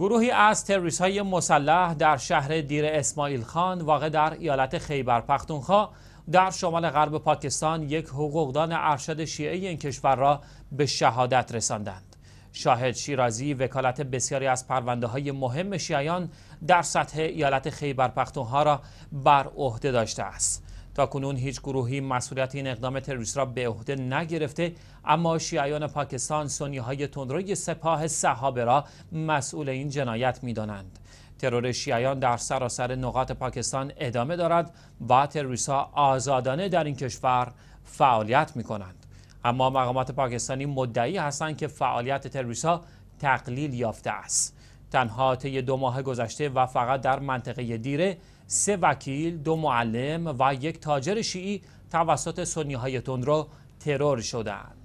گروهی از تروریس های مسلح در شهر دیر اسماعیل خان واقع در ایالت خیبر پختونخوا در شمال غرب پاکستان یک حقوقدان ارشد شیعه این کشور را به شهادت رساندند. شاهد شیرازی وکالت بسیاری از پرونده های مهم شیعیان در سطح ایالت خیبر پختونخوا را بر عهده داشته است. تا کنون هیچ گروهی مسئولیت این اقدام تروریست را به عهده نگرفته اما شیعیان پاکستان سنی های تندروی سپاه صحابه را مسئول این جنایت می دانند. ترور شیعیان در سراسر نقاط پاکستان ادامه دارد و تروریست آزادانه در این کشور فعالیت می کنند. اما مقامات پاکستانی مدعی هستند که فعالیت تروریست ها تقلیل یافته است. تنها طی دو ماه گذشته و فقط در منطقه دیره سه وکیل، دو معلم و یک تاجر شیعی توسط سنی های تندرو ترور شدند.